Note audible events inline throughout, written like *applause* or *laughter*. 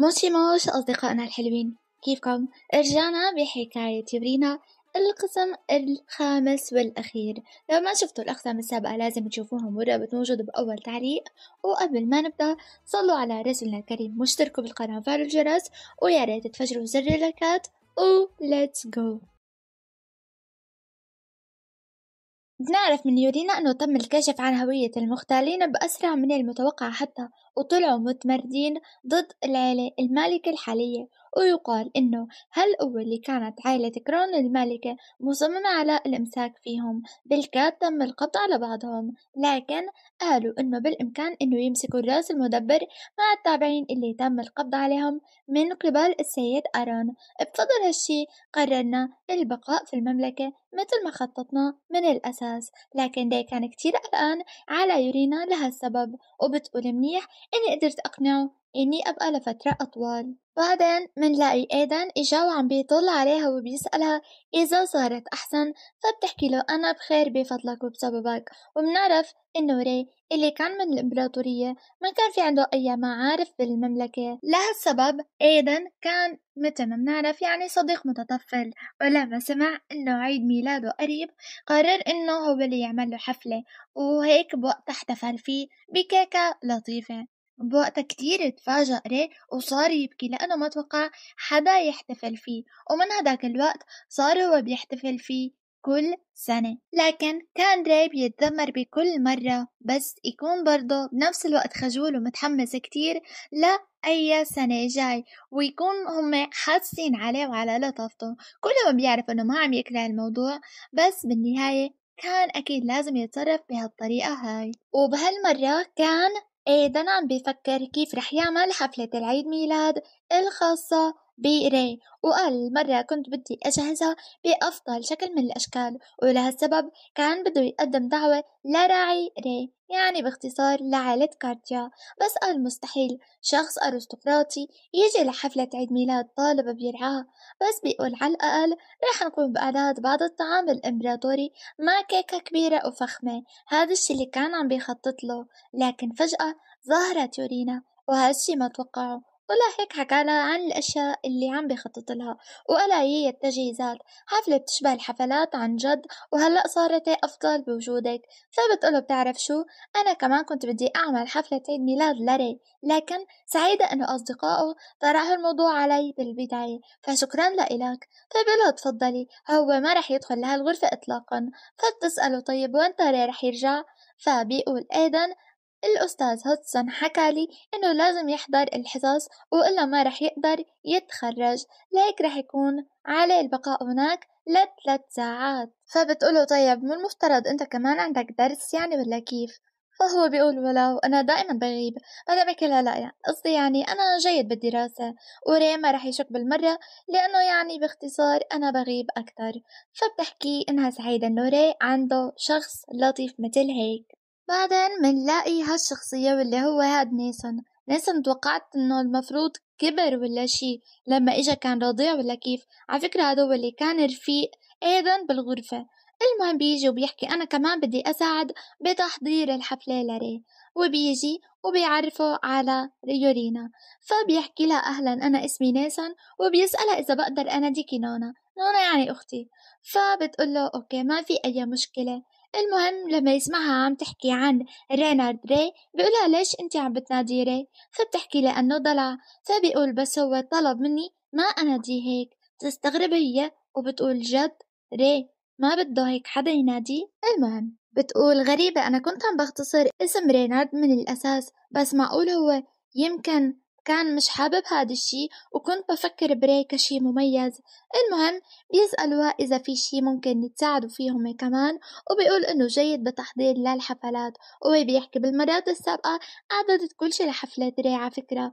موشي موش أصدقائنا الحلوين كيفكم؟ رجعنا بحكاية تبرينا القسم الخامس والأخير لو ما شفتوا الأقسام السابقة لازم تشوفوهم والرابط موجود بأول تعليق وقبل ما نبدأ صلوا على رسولنا الكريم واشتركوا بالقناة وفعلوا الجرس ويا ريت تفجروا زر اللايكات وليتس جو بنعرف من يورينا أنه تم الكشف عن هوية المختالين بأسرع من المتوقع حتى وطلعوا متمردين ضد العيلة المالكة الحالية ويقال أنه هالقوة اللي كانت عائلة كرون الملكة مصممة على الإمساك فيهم بالكاد تم القبض على بعضهم لكن قالوا أنه بالإمكان أنه يمسكوا الرأس المدبر مع التابعين اللي تم القبض عليهم من قبل السيد أرون بفضل هالشي قررنا البقاء في المملكة مثل ما خططنا من الأساس لكن داي كان كتير قلقان على يورينا لهالسبب وبتقول منيح إني قدرت أقنعه إني أبقى لفترة أطول بعدين منلاقي آدم إجا وعم بيطل عليها وبيسألها إذا صارت أحسن فبتحكي له أنا بخير بفضلك وبسببك ومنعرف إنه ري اللي كان من الإمبراطورية ما كان في عنده أي معارف بالمملكة لهالسبب آدم كان مثل ما منعرف يعني صديق متطفل ولما سمع إنه عيد ميلاده قريب قرر إنه هو اللي يعمل له حفلة وهيك بوقت احتفل فيه بكيكة لطيفة بوقتها كتير تفاجأ ري وصار يبكي لأنه ما توقع حدا يحتفل فيه ومن هداك الوقت صار هو بيحتفل فيه كل سنة لكن كان ري بيتذمر بكل مرة بس يكون برضه بنفس الوقت خجول ومتحمس كتير لأي سنة جاي ويكون هم حاسين عليه وعلى لطافته كلهم بيعرف انه ما عم يكره الموضوع بس بالنهاية كان أكيد لازم يتصرف بهالطريقة هاي وبهالمرة كان إيه عم بفكر كيف رح يعمل حفلة العيد ميلاد الخاصة بقري وقال مرة كنت بدي أجهزها بأفضل شكل من الأشكال ولهالسبب كان بده يقدم دعوة لراعي ري يعني باختصار لعائلة كارتيا بس قال مستحيل شخص أرستقراطي يجي لحفلة عيد ميلاد طالب بيرعاه بس بيقول على الأقل رح نقوم بإعداد بعض الطعام الإمبراطوري مع كيكة كبيرة وفخمة هذا الشي اللي كان عم بيخطط له لكن فجأة ظهرت يورينا وهالشي ما توقعه طلع هيك حكالها عن الأشياء اللي عم بخطط لها وقالها هي التجهيزات حفلة بتشبه الحفلات عن جد وهلأ صارت أفضل بوجودك له بتعرف شو أنا كمان كنت بدي أعمل حفلة عيد ميلاد لاري لكن سعيدة إنه أصدقائه طرحوا الموضوع علي بالبداية فشكرا لإلك فبقول تفضلي هو ما رح يدخل لهالغرفة إطلاقا فبتسأله طيب وين رح يرجع فبيقول أيضا الأستاذ هودسون حكى لي إنه لازم يحضر الحصص وإلا ما رح يقدر يتخرج لهيك رح يكون عليه البقاء هناك لثلاث ساعات فبتقوله طيب مو المفترض أنت كمان عندك درس يعني ولا كيف فهو بيقول ولو أنا دائما بغيب أنا بحكي لا لا قصدي يعني أنا جيد بالدراسة وري ما رح يشك بالمرة لأنه يعني باختصار أنا بغيب أكتر فبتحكي إنها سعيدة إنه ري عنده شخص لطيف مثل هيك بعدين بنلاقي هالشخصية واللي هو هاد نيسون نيسون توقعت انه المفروض كبر ولا شي لما اجا كان رضيع ولا كيف على فكرة هذا هو اللي كان رفيق ايضا بالغرفة المهم بيجي وبيحكي أنا كمان بدي أساعد بتحضير الحفلة لري وبيجي وبيعرفه على يورينا فبيحكي لها أهلا أنا اسمي نيسان وبيسألها إذا بقدر أناديكي نونا نونا يعني أختي فبتقول له أوكي ما في أي مشكلة المهم لما يسمعها عم تحكي عن رينارد ري بيقولها ليش انت عم بتنادي ري فبتحكي لانه ضلع فبيقول بس هو طلب مني ما انادي هيك بتستغرب هي وبتقول جد ري ما بده هيك حدا ينادي المهم بتقول غريبة أنا كنت عم بختصر اسم رينارد من الأساس بس معقول هو يمكن كان مش حابب هاد الشي وكنت بفكر بري كشي مميز المهم بيسألوها إذا في شي ممكن يتساعدوا فيه هم كمان وبيقول إنه جيد بتحضير للحفلات وبيحكي بيحكي بالمرات السابقة أعددت كل شي لحفلة ري على فكرة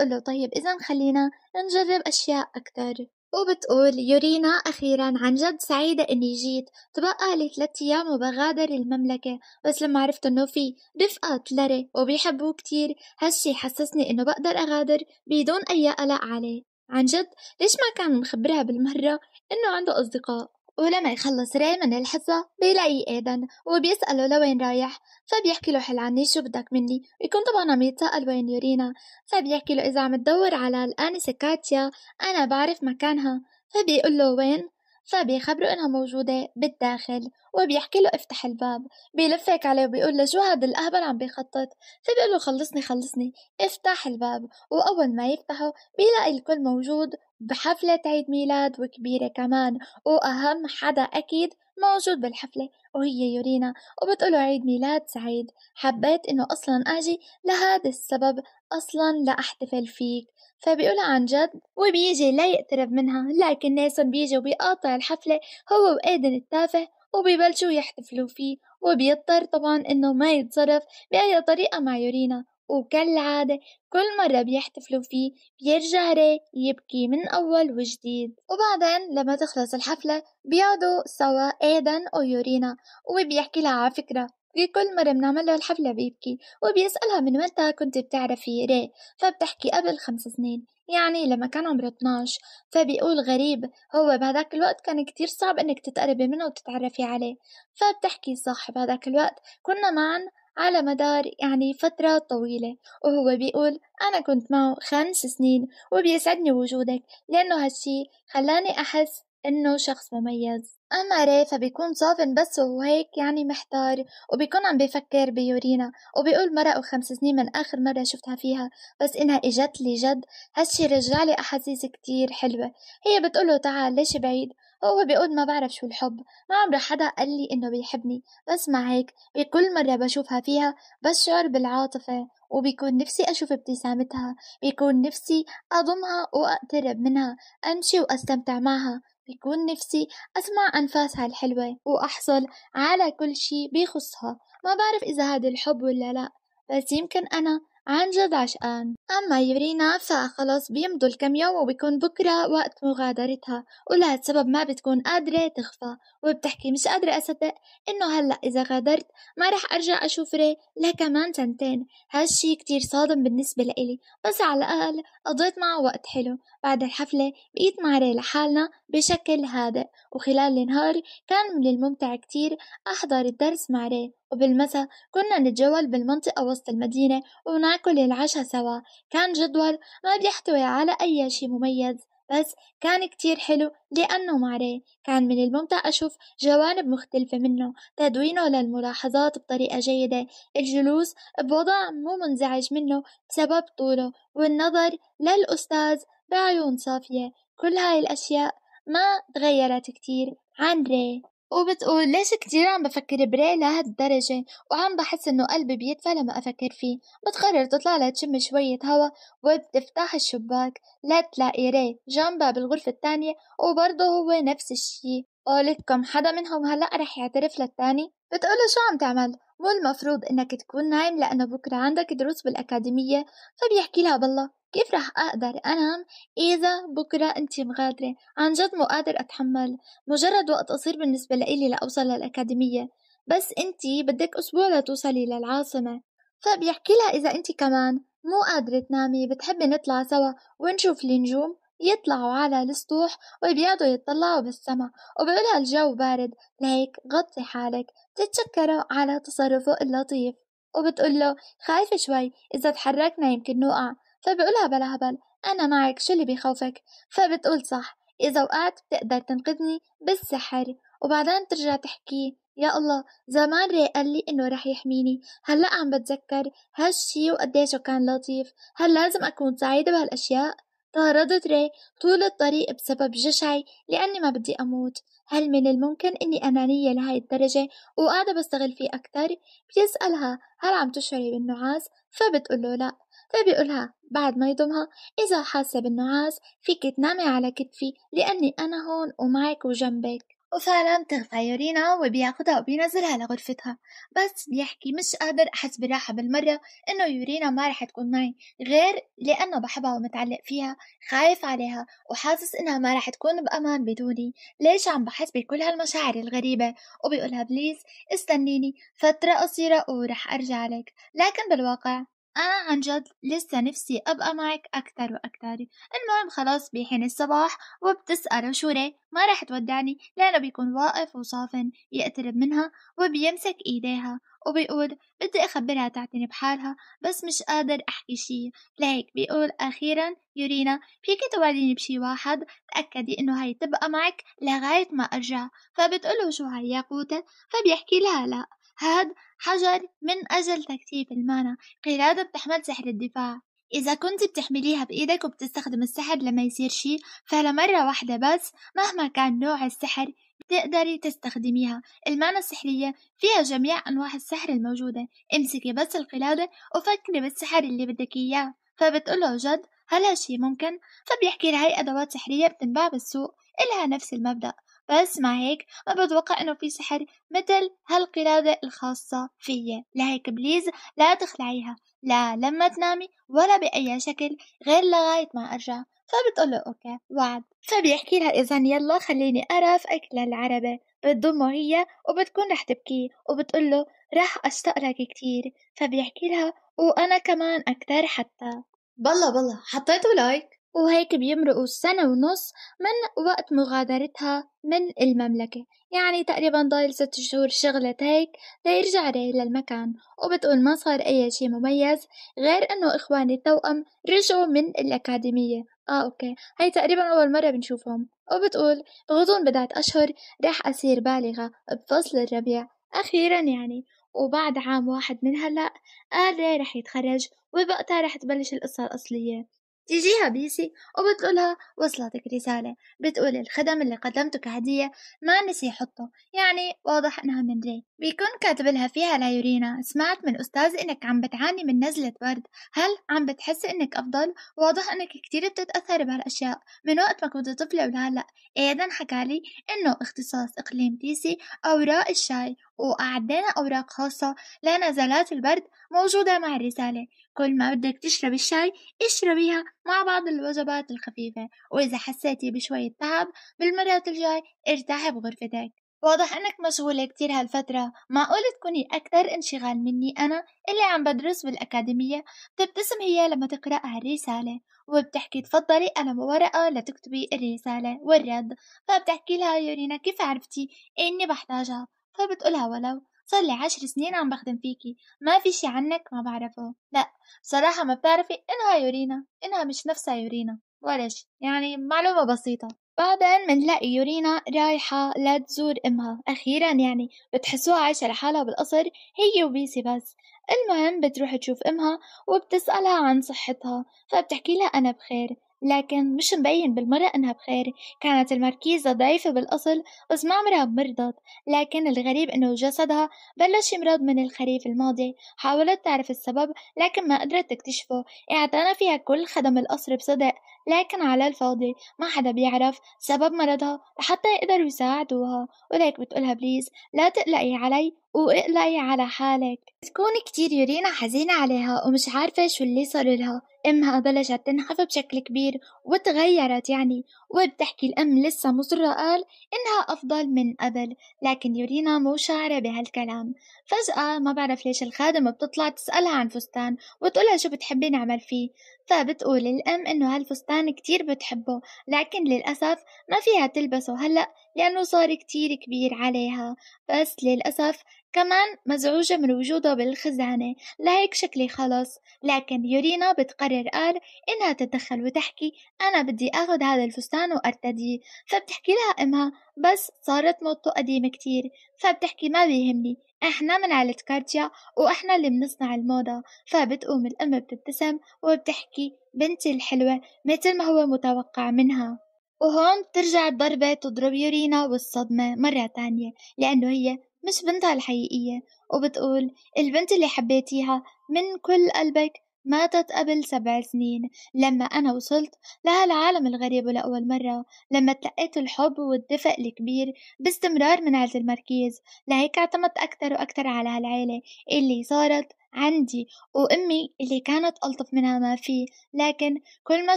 له طيب إذا خلينا نجرب أشياء أكتر وبتقول يورينا أخيرا عن جد سعيدة إني جيت تبقى لي ثلاثة أيام وبغادر المملكة بس لما عرفت إنه في رفقات لري وبيحبوه كتير هالشي حسسني إنه بقدر أغادر بدون أي قلق عليه عن جد ليش ما كان مخبرها بالمرة إنه عنده أصدقاء ولما يخلص راي من الحصة بيلاقي آدم وبيسأله لوين رايح فبيحكي له حل عني شو بدك مني ويكون طبعا عم يتسأل وين يورينا فبيحكي له إذا عم تدور على الآنسة كاتيا أنا بعرف مكانها فبيقول له وين فبيخبره إنها موجودة بالداخل وبيحكي له افتح الباب بيلفك هيك عليه وبيقول له شو هاد الأهبل عم بيخطط فبيقول له خلصني خلصني افتح الباب وأول ما يفتحه بيلاقي الكل موجود بحفلة عيد ميلاد وكبيرة كمان وأهم حدا أكيد موجود بالحفلة وهي يورينا وبتقوله عيد ميلاد سعيد حبيت إنه أصلا أجي لهذا السبب أصلا لأحتفل فيك فبيقولها عن جد وبيجي لا يقترب منها لكن ناسون بيجي وبيقاطع الحفلة هو وآدن التافه وبيبلشوا يحتفلوا فيه وبيضطر طبعا إنه ما يتصرف بأي طريقة مع يورينا وكالعادة كل مرة بيحتفلوا فيه بيرجع ري يبكي من أول وجديد وبعدين لما تخلص الحفلة بيقعدوا سوا آدن ويورينا وبيحكي لها على فكرة كل مرة بنعمل له الحفلة بيبكي وبيسألها من متى كنت بتعرفي ري فبتحكي قبل خمس سنين يعني لما كان عمره 12 فبيقول غريب هو بهداك الوقت كان كتير صعب انك تتقربي منه وتتعرفي عليه فبتحكي صاحب هداك الوقت كنا معا على مدار يعني فترة طويلة وهو بيقول أنا كنت معه خمس سنين وبيسعدني وجودك لأنه هالشي خلاني أحس إنه شخص مميز أما ري فبيكون صابن بس وهو هيك يعني محتار وبيكون عم بفكر بيورينا وبيقول مرقوا خمس سنين من آخر مرة شفتها فيها بس إنها إجت لي جد هالشي رجع لي أحاسيس كتير حلوة هي بتقوله تعال ليش بعيد هو بيقول ما بعرف شو الحب ما عمره حدا قال لي انه بيحبني بس مع هيك بكل مرة بشوفها فيها بشعر بالعاطفة وبيكون نفسي أشوف ابتسامتها بيكون نفسي أضمها وأقترب منها أمشي وأستمتع معها بيكون نفسي أسمع أنفاسها الحلوة وأحصل على كل شي بيخصها ما بعرف إذا هذا الحب ولا لأ بس يمكن أنا عن جد عشقان أما يورينا فخلاص بيمضوا الكم يوم وبيكون بكرة وقت مغادرتها ولهالسبب ما بتكون قادرة تخفى وبتحكي مش قادرة أصدق إنه هلأ إذا غادرت ما رح أرجع أشوف ري لكمان سنتين هالشي كتير صادم بالنسبة لإلي بس على الأقل قضيت معه وقت حلو بعد الحفلة بقيت مع ري لحالنا بشكل هادئ وخلال النهار كان من الممتع كتير أحضر الدرس مع ري وبالمساء كنا نتجول بالمنطقة وسط المدينة وناكل العشاء سوا كان جدول ما بيحتوي على أي شي مميز بس كان كتير حلو لأنه معري كان من الممتع أشوف جوانب مختلفة منه تدوينه للملاحظات بطريقة جيدة الجلوس بوضع مو منزعج منه بسبب طوله والنظر للأستاذ بعيون صافية كل هاي الأشياء ما تغيرت كتير عن ري وبت... وليش كتير عم بفكر بري لهالدرجة وعم بحس إنه قلبي بيدفى لما أفكر فيه بتقرر تطلع لتشم شوية هوا وبتفتح الشباك لا تلاقي ري جنبها بالغرفة التانية وبرضه هو نفس الشي قولتكم حدا منهم هلأ رح يعترف للتاني بتقوله شو عم تعمل مو المفروض إنك تكون نايم لأنه بكرة عندك دروس بالأكاديمية فبيحكي لها بالله كيف رح أقدر أنام إذا بكرة أنت مغادرة عن جد مو قادر أتحمل مجرد وقت قصير بالنسبة لإلي لأوصل للأكاديمية بس أنت بدك أسبوع لتوصلي للعاصمة فبيحكي طيب لها إذا أنت كمان مو قادرة تنامي بتحبي نطلع سوا ونشوف النجوم يطلعوا على السطوح وبيقعدوا يطلعوا بالسما وبقولها الجو بارد لهيك غطي حالك تتشكره على تصرفه اللطيف وبتقول له خايفة شوي إذا تحركنا يمكن نوقع فبقولها بلا هبل أنا معك شو اللي بيخوفك فبتقول صح إذا وقعت بتقدر تنقذني بالسحر وبعدين بترجع تحكي يا الله زمان ري قال لي إنه رح يحميني هلا عم بتذكر هالشي وقديشه كان لطيف هل لازم أكون سعيدة بهالأشياء؟ طاردت ري طول الطريق بسبب جشعي لأني ما بدي أموت هل من الممكن إني أنانية لهاي الدرجة وقاعدة بستغل فيه أكتر؟ بيسألها هل عم تشعري بالنعاس؟ فبتقول له لأ فبيقولها بعد ما يضمها إذا حاسة بالنعاس فيك تنامي على كتفي لأني أنا هون ومعك وجنبك وفعلا بتغفى يورينا وبياخدها وبينزلها لغرفتها بس بيحكي مش قادر أحس براحة بالمرة إنه يورينا ما رح تكون معي غير لأنه بحبها ومتعلق فيها خايف عليها وحاسس إنها ما رح تكون بأمان بدوني ليش عم بحس بكل هالمشاعر الغريبة وبيقولها بليز استنيني فترة قصيرة ورح أرجع لك لكن بالواقع أنا آه، عن جد لسه نفسي أبقى معك أكتر وأكتر المهم خلاص بيحين الصباح وبتسأله شو ري ما رح تودعني لأنه بيكون واقف وصافن يقترب منها وبيمسك إيديها وبيقول بدي أخبرها تعتني بحالها بس مش قادر أحكي شي لهيك بيقول أخيرا يورينا فيكي توعديني بشي واحد تأكدي إنه هي تبقى معك لغاية ما أرجع فبتقوله شو هي ياقوتة فبيحكي لها لأ هاد حجر من أجل تكثيف المانا قلادة بتحمل سحر الدفاع إذا كنت بتحمليها بإيدك وبتستخدم السحر لما يصير شي فلمرة واحدة بس مهما كان نوع السحر بتقدري تستخدميها المانا السحرية فيها جميع أنواع السحر الموجودة امسكي بس القلادة وفكري بالسحر اللي بدك إياه فبتقوله جد هل هالشي ممكن؟ فبيحكي لها هي أدوات سحرية بتنباع بالسوق إلها نفس المبدأ وأسمع هيك ما بتوقع إنه في سحر مثل هالقلادة الخاصة فيي لهيك بليز لا تخلعيها لا لما تنامي ولا بأي شكل غير لغاية ما أرجع فبتقول له أوكي وعد فبيحكي لها إذا يلا خليني أرف أكل العربة بتضمه هي وبتكون رح تبكي وبتقول له رح أشتاق لك كتير فبيحكي لها وأنا كمان أكتر حتى بالله بالله حطيتوا لايك وهيك بيمرقوا سنة ونص من وقت مغادرتها من المملكة يعني تقريبا ضايل ست شهور شغلت هيك ليرجع ري للمكان وبتقول ما صار أي شي مميز غير إنه إخواني التوأم رجعوا من الأكاديمية آه أوكي هي تقريبا أول مرة بنشوفهم وبتقول بغضون بضعة أشهر راح أصير بالغة بفصل الربيع أخيرا يعني وبعد عام واحد من هلأ قال رح يتخرج وبوقتها رح تبلش القصة الأصلية تجيها بيسي وبتقولها وصلتك رسالة بتقول الخدم اللي قدمته كهدية ما نسي يحطه يعني واضح انها من ري بيكون كاتب لها فيها لا يورينا سمعت من أستاذ انك عم بتعاني من نزلة برد هل عم بتحس انك أفضل واضح انك كتير بتتأثر بهالأشياء من وقت ما كنت طفلة ولهلا ايضا حكالي انه اختصاص اقليم تيسي اوراق الشاي وأعدنا أوراق خاصة لنزلات البرد موجودة مع الرسالة كل ما بدك تشربي الشاي اشربيها مع بعض الوجبات الخفيفة وإذا حسيتي بشوية تعب بالمرات الجاي ارتاحي بغرفتك واضح انك مشغولة كتير هالفترة معقول تكوني أكثر انشغال مني أنا اللي عم بدرس بالأكاديمية بتبتسم هي لما تقرأ هالرسالة وبتحكي تفضلي انا بورقة لتكتبي الرسالة والرد فبتحكي لها يورينا كيف عرفتي إني بحتاجها فبتقولها ولو صار لي عشر سنين عم بخدم فيكي ما في شي عنك ما بعرفه لا بصراحة ما بتعرفي إنها يورينا إنها مش نفسها يورينا ولا شي يعني معلومة بسيطة بعدين منلاقي يورينا رايحة لتزور أمها أخيرا يعني بتحسوها عايشة لحالها بالقصر هي وبيسي بس المهم بتروح تشوف أمها وبتسألها عن صحتها فبتحكي لها أنا بخير لكن مش مبين بالمرة إنها بخير كانت المركيزة ضعيفة بالأصل بس ما عمرها مرضت لكن الغريب إنه جسدها بلش يمرض من الخريف الماضي حاولت تعرف السبب لكن ما قدرت تكتشفه اعتنى فيها كل خدم القصر بصدق لكن على الفاضي ما حدا بيعرف سبب مرضها لحتى يقدروا يساعدوها وليك بتقولها بليز لا تقلقي علي واقلقي على حالك تكون كتير يورينا حزينة عليها ومش عارفة شو اللي صار لها امها بلشت تنحف بشكل كبير وتغيرت يعني وبتحكي الأم لسه مصرة قال إنها أفضل من قبل لكن يورينا مو شاعرة بهالكلام فجأة ما بعرف ليش الخادمة بتطلع تسألها عن فستان وتقولها شو بتحبي نعمل فيه فبتقول الأم إنه هالفستان كتير بتحبه لكن للأسف ما فيها تلبسه هلأ لأنه صار كتير كبير عليها بس للأسف كمان مزعوجة من وجوده بالخزانة لهيك شكلي خلص لكن يورينا بتقرر آر إنها تتدخل وتحكي أنا بدي أخذ هذا الفستان وأرتديه فبتحكي لها أمها بس صارت موضته قديمة كتير فبتحكي ما بيهمني احنا من عائلة كارتيا واحنا اللي بنصنع الموضة فبتقوم الأم بتبتسم وبتحكي بنتي الحلوة مثل ما هو متوقع منها وهون بترجع الضربة تضرب يورينا والصدمة مرة تانية لأنه هي مش بنتها الحقيقية وبتقول البنت اللي حبيتيها من كل قلبك ماتت قبل سبع سنين لما أنا وصلت لهالعالم الغريب لأول مرة لما تلقيت الحب والدفء الكبير باستمرار من عز المركيز لهيك اعتمدت أكثر وأكثر على هالعيلة اللي صارت عندي وأمي اللي كانت ألطف منها ما في لكن كل ما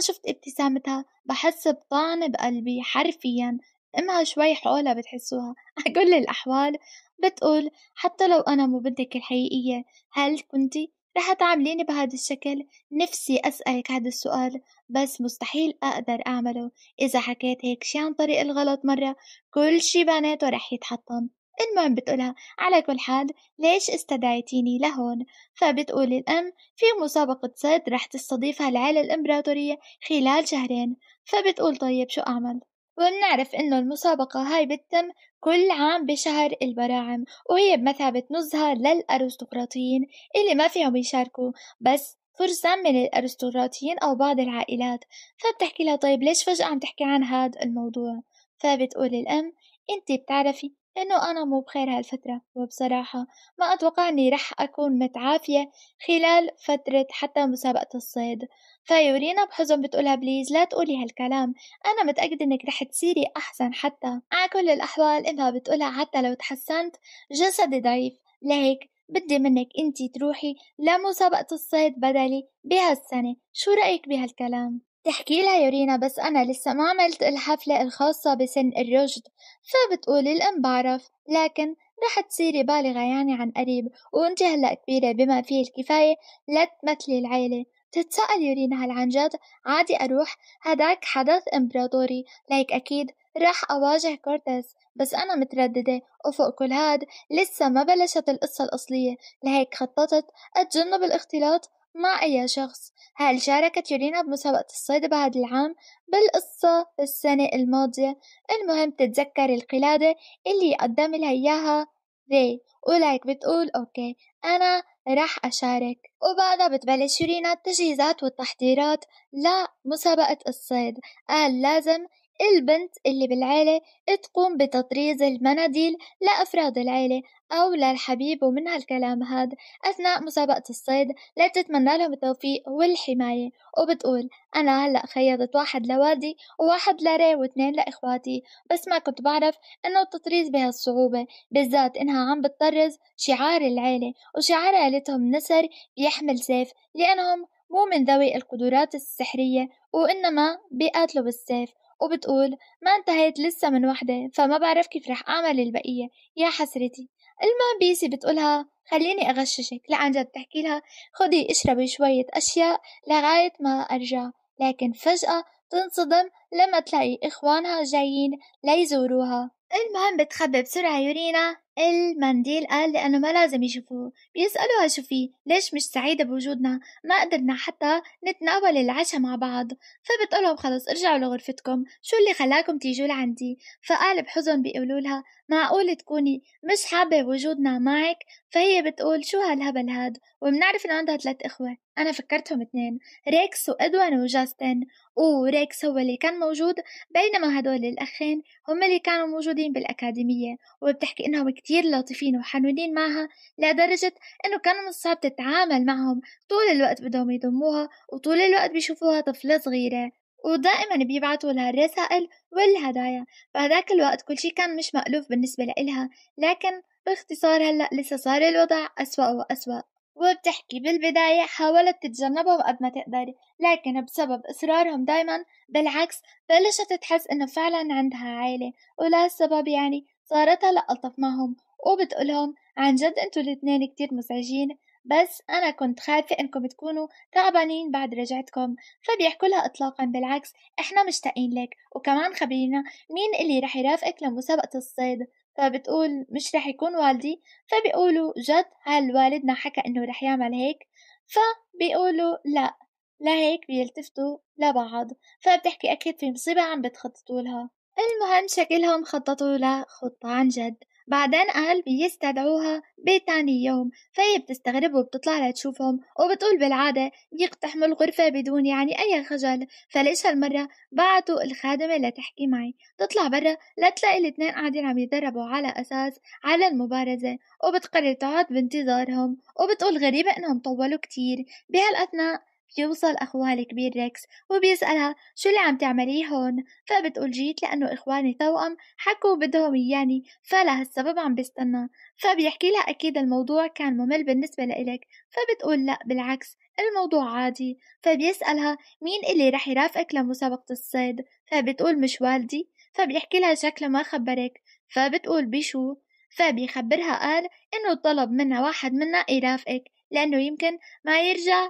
شفت ابتسامتها بحس بطعن بقلبي حرفيا أمها شوي حولها بتحسوها على *laughs* كل الأحوال بتقول حتى لو أنا مو بدك الحقيقية هل كنتي رح تعامليني بهذا الشكل نفسي أسألك هذا السؤال بس مستحيل أقدر أعمله إذا حكيت هيك شي عن طريق الغلط مرة كل شي بناته رح يتحطم المهم بتقولها على كل حال ليش استدعيتيني لهون فبتقول الأم في مسابقة صيد رح تستضيفها العيلة الإمبراطورية خلال شهرين فبتقول طيب شو أعمل وبنعرف إنه المسابقة هاي بتتم كل عام بشهر البراعم وهي بمثابة نزهة للأرستقراطيين اللي ما فيهم يشاركوا بس فرصة من الأرستقراطيين أو بعض العائلات فبتحكي لها طيب ليش فجأة عم تحكي عن هاد الموضوع فبتقول الأم أنت بتعرفي إنه أنا مو بخير هالفترة وبصراحة ما أتوقع أني رح أكون متعافية خلال فترة حتى مسابقة الصيد فيورينا بحزن بتقولها بليز لا تقولي هالكلام أنا متأكدة إنك رح تصيري أحسن حتى على كل الأحوال إنها بتقولها حتى لو تحسنت جسدي ضعيف لهيك بدي منك انتي تروحي لمسابقة الصيد بدلي بهالسنة شو رأيك بهالكلام؟ تحكي لها يورينا بس أنا لسه ما عملت الحفلة الخاصة بسن الرشد فبتقول الأم بعرف لكن رح تصيري بالغة يعني عن قريب وانت هلأ كبيرة بما فيه الكفاية لا تمثلي العيلة تتسأل يورينا هل عن جد عادي أروح هداك حدث إمبراطوري ليك أكيد راح أواجه كورتس بس أنا مترددة وفوق كل هاد لسه ما بلشت القصة الأصلية لهيك خططت أتجنب الاختلاط مع أي شخص هل شاركت يولينا بمسابقة الصيد بهذا العام؟ بالقصة السنة الماضية المهم تتذكر القلادة اللي قدم لها إياها ذي ولايك بتقول أوكي أنا راح أشارك وبعدها بتبلش يورينا التجهيزات والتحضيرات لمسابقة الصيد قال لازم البنت اللي بالعيلة تقوم بتطريز المناديل لأفراد العيلة أو للحبيب ومن هالكلام هاد أثناء مسابقة الصيد لتتمنى لهم التوفيق والحماية وبتقول أنا هلأ خيطت واحد لوالدي وواحد لري واثنين لإخواتي بس ما كنت بعرف إنه التطريز بهالصعوبة بالذات إنها عم بتطرز شعار العيلة وشعار عيلتهم نسر بيحمل سيف لأنهم مو من ذوي القدرات السحرية وإنما بيقاتلوا بالسيف وبتقول ما انتهيت لسه من وحدة فما بعرف كيف رح أعمل البقية يا حسرتي الما بيسي بتقولها خليني أغششك لعن جد بتحكي لها خدي اشربي شوية أشياء لغاية ما أرجع لكن فجأة تنصدم لما تلاقي إخوانها جايين ليزوروها المهم بتخبي بسرعة يورينا المنديل قال لأنه ما لازم يشوفوه بيسألوها شو في ليش مش سعيدة بوجودنا ما قدرنا حتى نتناول العشاء مع بعض فبتقولهم خلص ارجعوا لغرفتكم شو اللي خلاكم تيجوا لعندي فقال بحزن بيقولولها معقول تكوني مش حابة وجودنا نعم معك فهي بتقول شو هالهبل هاد وبنعرف انه عندها ثلاث اخوة انا فكرتهم اثنين ريكس وادوان وجاستن وريكس هو اللي كان موجود بينما هدول الاخين هم اللي كانوا موجودين بالاكاديمية وبتحكي انهم كتير لطيفين وحنونين معها لدرجة انه كان من الصعب تتعامل معهم طول الوقت بدهم يضموها وطول الوقت بيشوفوها طفلة صغيرة ودائما بيبعتوا لها الرسائل والهدايا بهداك الوقت كل شي كان مش مألوف بالنسبة لإلها لكن باختصار هلأ لسه صار الوضع أسوأ وأسوأ وبتحكي بالبداية حاولت تتجنبهم قد ما تقدر لكن بسبب إصرارهم دايما بالعكس بلشت تحس إنه فعلا عندها عائلة ولهالسبب يعني صارت هلأ ألطف معهم وبتقولهم عن جد انتو الاتنين كتير مزعجين بس أنا كنت خايفة إنكم تكونوا تعبانين بعد رجعتكم فبيحكوا لها إطلاقا بالعكس إحنا مشتاقين لك وكمان خبرينا مين اللي رح يرافقك لمسابقة الصيد فبتقول مش رح يكون والدي فبيقولوا جد هل والدنا حكى إنه رح يعمل هيك فبيقولوا لأ لهيك بيلتفتوا لبعض فبتحكي أكيد في مصيبة عم بتخططوا لها المهم شكلهم خططوا لخطة عن جد بعدين قال بيستدعوها بتاني يوم فهي بتستغرب وبتطلع لتشوفهم وبتقول بالعادة بيقتحموا الغرفة بدون يعني أي خجل فليش هالمرة بعتوا الخادمة لتحكي معي تطلع برا لتلاقي الاثنين قاعدين عم يتدربوا على أساس على المبارزة وبتقرر تقعد بانتظارهم وبتقول غريبة إنهم طولوا كتير بهالأثناء بيوصل أخوها الكبير ريكس وبيسألها شو اللي عم تعمليه هون فبتقول جيت لأنه إخواني توأم حكوا بدهم إياني فلهالسبب عم بستنى فبيحكي لها أكيد الموضوع كان ممل بالنسبة لإلك فبتقول لا بالعكس الموضوع عادي فبيسألها مين اللي رح يرافقك لمسابقة الصيد فبتقول مش والدي فبيحكي لها شكله ما خبرك فبتقول بشو فبيخبرها قال إنه طلب منا واحد منا يرافقك لأنه يمكن ما يرجع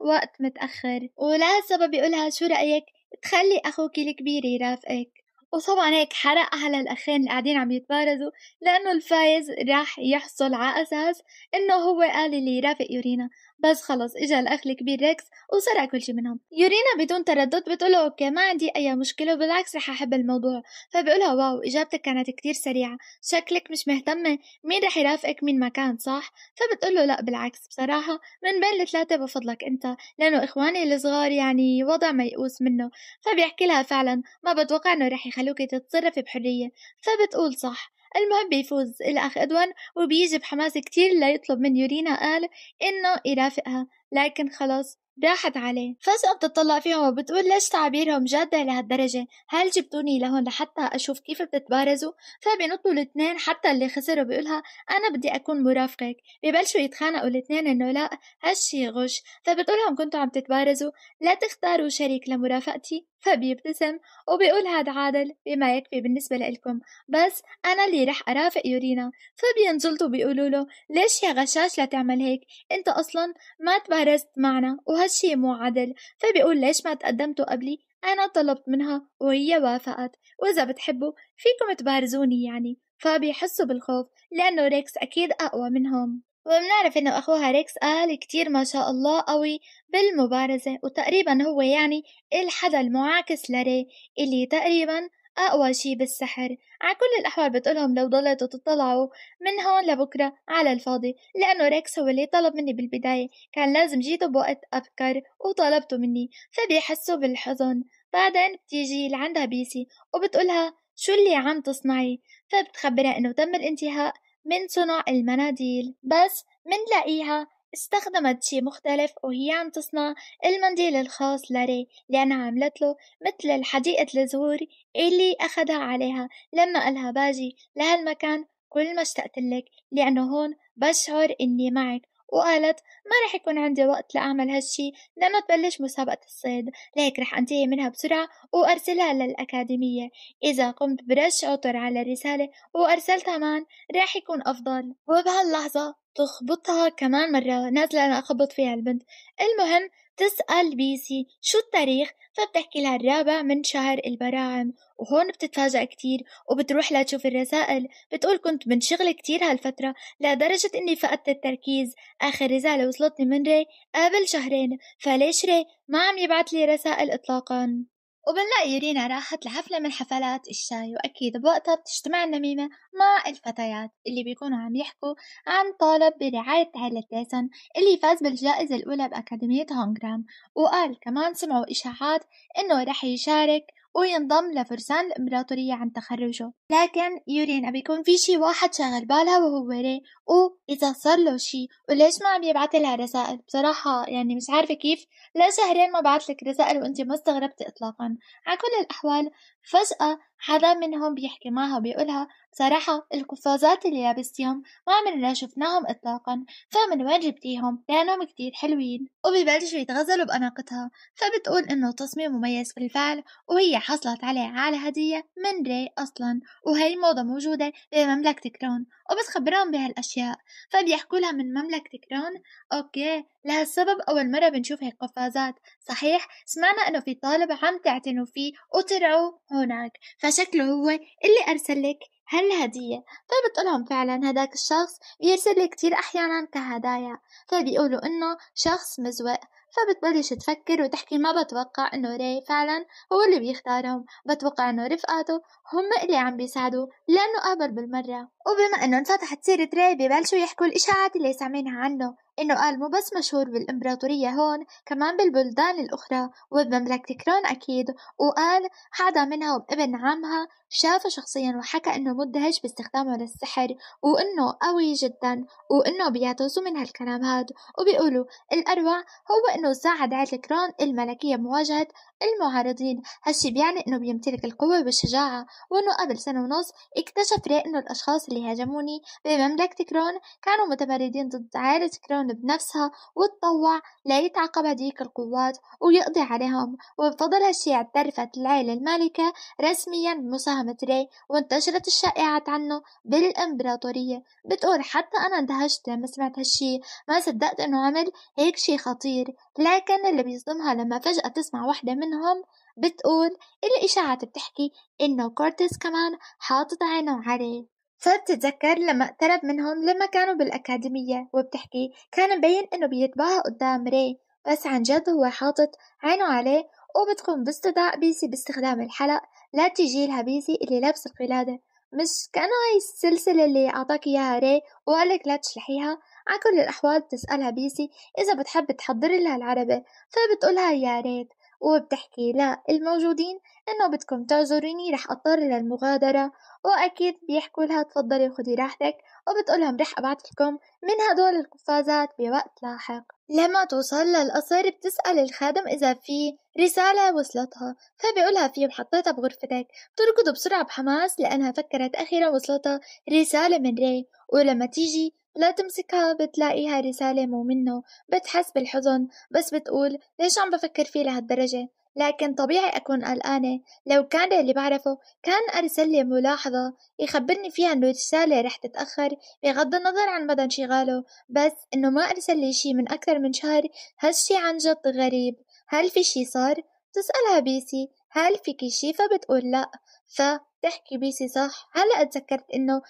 لوقت متأخر ولهالسبب يقولها شو رأيك تخلي أخوك الكبير يرافقك وطبعا هيك حرقها للأخين اللي قاعدين عم يتبارزوا لأنه الفايز راح يحصل على أساس إنه هو قال اللي يرافق يورينا بس خلص اجا الاخ الكبير ريكس وسرق كل شي منهم يورينا بدون تردد بتقوله اوكي ما عندي اي مشكله وبالعكس رح احب الموضوع فبقولها واو اجابتك كانت كتير سريعه شكلك مش مهتمه مين رح يرافقك مين ما كان صح فبتقوله لا بالعكس بصراحه من بين الثلاثه بفضلك انت لانه اخواني الصغار يعني وضع ميؤوس منه فبيحكي لها فعلا ما بتوقع انه رح يخلوك تتصرفي بحريه فبتقول صح المهم بيفوز الأخ أدون وبيجي بحماس كتير ليطلب من يورينا آل إنه يرافقها لكن خلص راحت عليه فجأة بتطلع فيهم وبتقول ليش تعبيرهم جادة لهالدرجة هل جبتوني لهون لحتى أشوف كيف بتتبارزوا فبينطوا الاثنين حتى اللي خسروا بيقولها أنا بدي أكون مرافقك ببلشوا يتخانقوا الاثنين إنه لا هالشي غش فبتقولهم كنتوا عم تتبارزوا لا تختاروا شريك لمرافقتي فبيبتسم وبيقول هاد عادل بما يكفي بالنسبة لإلكم بس أنا اللي رح أرافق يورينا فبينجلطوا بيقولوا له ليش يا غشاش لتعمل هيك أنت أصلا ما تبارزت معنا وهالشي مو عدل فبيقول ليش ما تقدمتوا قبلي أنا طلبت منها وهي وافقت وإذا بتحبوا فيكم تبارزوني يعني فبيحسوا بالخوف لأنه ريكس أكيد أقوى منهم وبنعرف إنه أخوها ريكس قال كتير ما شاء الله قوي بالمبارزة وتقريبا هو يعني الحدا المعاكس لري اللي تقريبا أقوى شي بالسحر على كل الأحوال بتقولهم لو ضليتوا تطلعوا من هون لبكرة على الفاضي لأنه ريكس هو اللي طلب مني بالبداية كان لازم جيته بوقت أبكر وطلبته مني فبيحسوا بالحزن بعدين بتيجي لعندها بيسي وبتقولها شو اللي عم تصنعي فبتخبرها انه تم الانتهاء من صنع المناديل بس منلاقيها استخدمت شي مختلف وهي عم تصنع المنديل الخاص لري لأنها عملت له مثل الحديقة الزهور اللي أخدها عليها لما قالها باجي لهالمكان كل ما اشتقت لك لأنه هون بشعر إني معك وقالت ما رح يكون عندي وقت لأعمل هالشي لأنه تبلش مسابقة الصيد لهيك رح أنتهي منها بسرعة وأرسلها للأكاديمية إذا قمت برش عطر على الرسالة وأرسلتها معا رح يكون أفضل وبهاللحظة تخبطها كمان مرة نازلة أنا أخبط فيها البنت المهم بتسأل بيسي شو التاريخ فبتحكي لها الرابع من شهر البراعم وهون بتتفاجأ كتير وبتروح لتشوف الرسائل بتقول كنت منشغل كتير هالفترة لدرجة إني فقدت التركيز آخر رسالة وصلتني من ري قبل شهرين فليش ري ما عم يبعت لي رسائل إطلاقا وبنلاقي رينا راحت لحفلة من حفلات الشاي وأكيد بوقتها بتجتمع النميمة مع الفتيات اللي بيكونوا عم يحكوا عن طالب برعاية عيلة تيسن اللي فاز بالجائزة الأولى بأكاديمية هونغرام وقال كمان سمعوا إشاعات إنه رح يشارك وينضم لفرسان الإمبراطورية عن تخرجه لكن يورينا بيكون في شي واحد شاغل بالها وهو ري واذا صار له شيء وليش ما عم يبعث لها رسائل بصراحه يعني مش عارفه كيف لا شهرين ما بعث لك رسائل وانت ما استغربتي اطلاقا على كل الاحوال فجاه حدا منهم بيحكي معها وبيقولها بصراحة القفازات اللي لابستيهم ما عمرنا شفناهم إطلاقا فمن وين جبتيهم لأنهم كتير حلوين وبيبلشوا يتغزلوا بأناقتها فبتقول إنه تصميم مميز بالفعل وهي حصلت عليه على هدية من ري أصلا وهي الموضة موجودة بمملكة كرون وبتخبرهم بهالأشياء فبيحكوا لها من مملكة كرون أوكي لهالسبب أول مرة بنشوف هيك قفازات صحيح سمعنا إنه في طالب عم تعتنوا فيه وطلعوا هناك فشكله هو اللي أرسلك هالهدية فبتقولهم طيب فعلا هداك الشخص بيرسل لي كتير أحيانا كهدايا فبيقولوا طيب إنه شخص مزوق فبتبلش تفكر وتحكي ما بتوقع إنه راي فعلا هو اللي بيختارهم بتوقع إنه رفقاته هم اللي عم بيساعدوه لأنه قابل بالمرة وبما إنه انفتحت سيرة راي ببلشوا يحكوا الإشاعات اللي سامعينها عنه إنه قال مو بس مشهور بالإمبراطورية هون كمان بالبلدان الأخرى وبمملكة كرون أكيد وقال حدا منها وابن عمها شافه شخصيا وحكى إنه مدهش باستخدامه للسحر وإنه قوي جدا وإنه بيعتوزوا من هالكلام هاد وبيقولوا الأروع هو إنه ساعد عائلة كرون الملكية بمواجهة المعارضين هالشي بيعني إنه بيمتلك القوة والشجاعة وإنه قبل سنة ونص اكتشف راي إنه الأشخاص اللي هاجموني بمملكة كرون كانوا متمردين ضد عائلة كرون بنفسها وتطوع لا يتعقب القوات ويقضي عليهم وبفضل هالشي اعترفت العائلة المالكة رسميا بمساهمة ري وانتشرت الشائعات عنه بالإمبراطورية بتقول حتى أنا اندهشت لما سمعت هالشي ما صدقت إنه عمل هيك شي خطير لكن اللي بيصدمها لما فجأة تسمع واحدة منهم بتقول إيه الإشاعات بتحكي إنه كورتيس كمان حاطط عينه عليه فبتتذكر لما اقترب منهم لما كانوا بالأكاديمية وبتحكي كان مبين إنه بيتباهى قدام ري بس عن جد هو حاطط عينه عليه وبتقوم باستدعاء بيسي باستخدام الحلق لا تجي لها بيسي اللي لابس القلادة مش كأنه هاي السلسلة اللي أعطاك إياها ري وقالك لا تشلحيها على كل الأحوال بتسألها بيسي إذا بتحب تحضر لها العربة فبتقولها يا ريت وبتحكي لا الموجودين انه بدكم تعذروني رح اضطر للمغادرة واكيد بيحكوا لها تفضلي خدي راحتك وبتقولهم رح ابعث لكم من هدول القفازات بوقت لاحق لما توصل للقصر بتسأل الخادم إذا في رسالة وصلتها فبيقولها في وحطيتها بغرفتك بتركض بسرعة بحماس لأنها فكرت أخيرا وصلتها رسالة من ري ولما تيجي لا تمسكها بتلاقيها رسالة مو منه بتحس بالحزن بس بتقول ليش عم بفكر فيه لهالدرجة لكن طبيعي أكون قلقانة لو كان اللي بعرفه كان أرسل لي ملاحظة يخبرني فيها إنه الرسالة رح تتأخر بغض النظر عن مدى انشغاله بس إنه ما أرسل لي شي من أكثر من شهر هالشي عن جد غريب هل في شي صار؟ بتسألها بيسي هل فيكي شي فبتقول لأ فتحكي بيسي صح هلا اتذكرت انه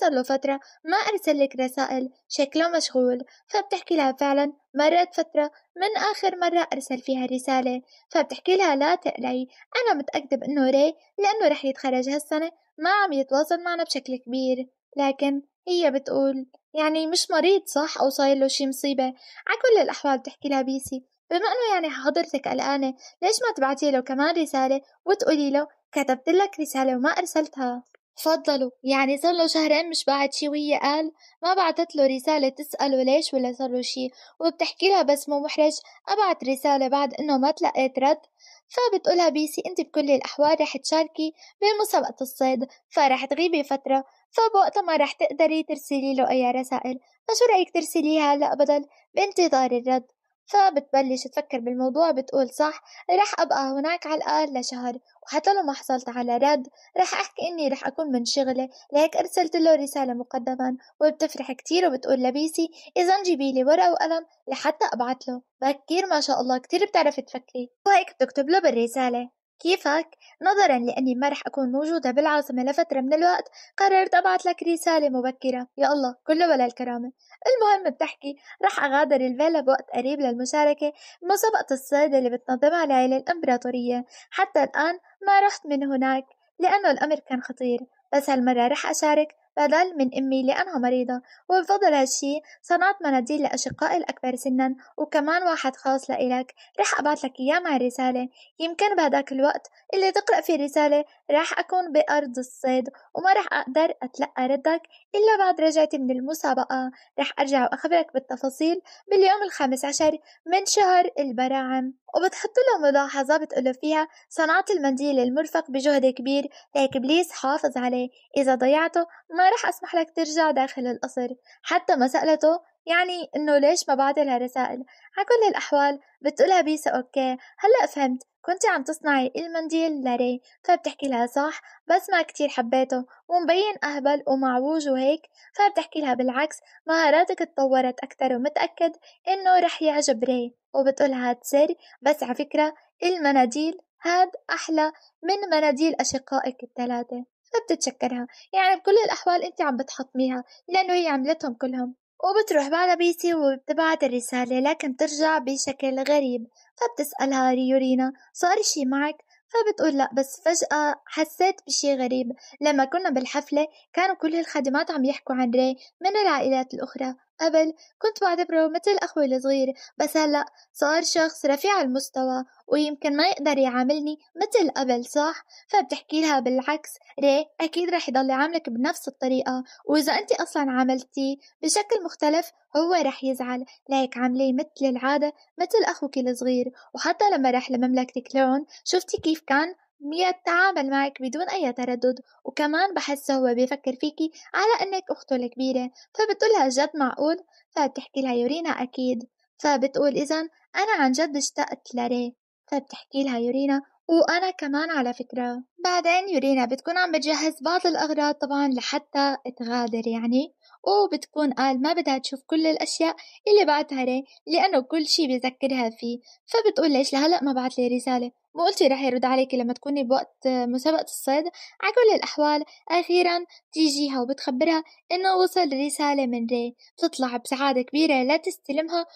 صار له فتره ما ارسل لك رسائل شكله مشغول فبتحكي لها فعلا مرت فترة من اخر مرة ارسل فيها رسالة فبتحكي لها لا تقلقي انا متأكدة بانه ري لانه رح يتخرج هالسنة ما عم يتواصل معنا بشكل كبير لكن هي بتقول يعني مش مريض صح أو صاير له شي مصيبة على كل الأحوال بتحكي لها بيسي بما أنه يعني حضرتك قلقانة ليش ما تبعتي له كمان رسالة وتقولي له كتبت لك رسالة وما أرسلتها فضلوا يعني صار له شهرين مش بعد شي وهي قال ما بعتت له رسالة تسأله ليش ولا صار له شي وبتحكي لها بس مو محرج أبعت رسالة بعد إنه ما تلقيت رد فبتقولها بيسي انت بكل الأحوال رح تشاركي بمسابقة الصيد فرح تغيبي فترة فبوقتها ما رح تقدري ترسلي له أي رسائل فشو رأيك ترسليها هلا بدل بانتظار الرد فبتبلش تفكر بالموضوع بتقول صح رح أبقى هناك على الأقل لشهر وحتى لو ما حصلت على رد رح أحكي إني رح أكون منشغلة لهيك أرسلت له رسالة مقدما وبتفرح كتير وبتقول لبيسي إذا جيبي لي ورقة وقلم لحتى أبعت له بكير ما شاء الله كتير بتعرفي تفكري وهيك بتكتب له بالرسالة كيفك؟ نظرا لأني ما رح أكون موجودة بالعاصمة لفترة من الوقت قررت أبعث لك رسالة مبكرة يا الله كله ولا الكرامة المهم بتحكي رح أغادر الفيلا بوقت قريب للمشاركة بمسابقة الصيد اللي بتنظمها العيلة الإمبراطورية حتى الآن ما رحت من هناك لأنه الأمر كان خطير بس هالمرة رح أشارك بدل من أمي لأنها مريضة وبفضل هالشي صنعت مناديل لأشقائي الأكبر سنا وكمان واحد خاص لإلك رح أبعث لك إياه مع الرسالة يمكن بهداك الوقت اللي تقرأ فيه الرسالة رح أكون بأرض الصيد وما رح أقدر أتلقى ردك إلا بعد رجعتي من المسابقة رح أرجع وأخبرك بالتفاصيل باليوم الخامس عشر من شهر البراعم وبتحط له ملاحظة بتقول فيها صنعت المنديل المرفق بجهد كبير لك بليز حافظ عليه إذا ضيعته ما رح أسمح لك ترجع داخل القصر حتى ما سألته يعني إنه ليش ما بعدلها رسائل على كل الأحوال بتقولها بيسا أوكي هلأ فهمت كنتي عم تصنعي المنديل لري فبتحكي لها صح بس ما كتير حبيته ومبين أهبل ومعوج وهيك فبتحكي لها بالعكس مهاراتك اتطورت أكتر ومتأكد إنه رح يعجب ري وبتقولها تسر بس على فكرة المناديل هاد أحلى من مناديل أشقائك الثلاثة فبتتشكرها يعني بكل الأحوال أنت عم بتحطميها لأنه هي عملتهم كلهم وبتروح بعد بيتي وبتبعت الرسالة لكن بترجع بشكل غريب فبتسألها ريورينا صار شي معك فبتقول لا بس فجأة حسيت بشي غريب لما كنا بالحفلة كانوا كل الخدمات عم يحكوا عن ري من العائلات الأخرى قبل كنت بعتبره مثل أخوي الصغير بس هلأ صار شخص رفيع المستوى ويمكن ما يقدر يعاملني مثل قبل صح؟ فبتحكي لها بالعكس ري أكيد رح يضل يعاملك بنفس الطريقة وإذا أنت أصلا عملتي بشكل مختلف هو رح يزعل ليك عامليه مثل العادة مثل أخوك الصغير وحتى لما راح لمملكة كلون شفتي كيف كان بيتعامل معك بدون أي تردد وكمان بحسه هو بيفكر فيكي على إنك أخته الكبيرة فبتقولها جد معقول فبتحكي لها يورينا أكيد فبتقول إذا أنا عن جد اشتقت لري فبتحكي لها يورينا وأنا كمان على فكرة بعدين يورينا بتكون عم بتجهز بعض الأغراض طبعا لحتى تغادر يعني وبتكون قال ما بدها تشوف كل الأشياء اللي بعتها ري لأنه كل شي بيذكرها فيه فبتقول ليش لهلأ ما بعت لي رسالة مو قلتي رح يرد عليكي لما تكوني بوقت مسابقة الصيد على كل الأحوال أخيرا تيجيها وبتخبرها إنه وصل رسالة من ري بتطلع بسعادة كبيرة لا تستلمها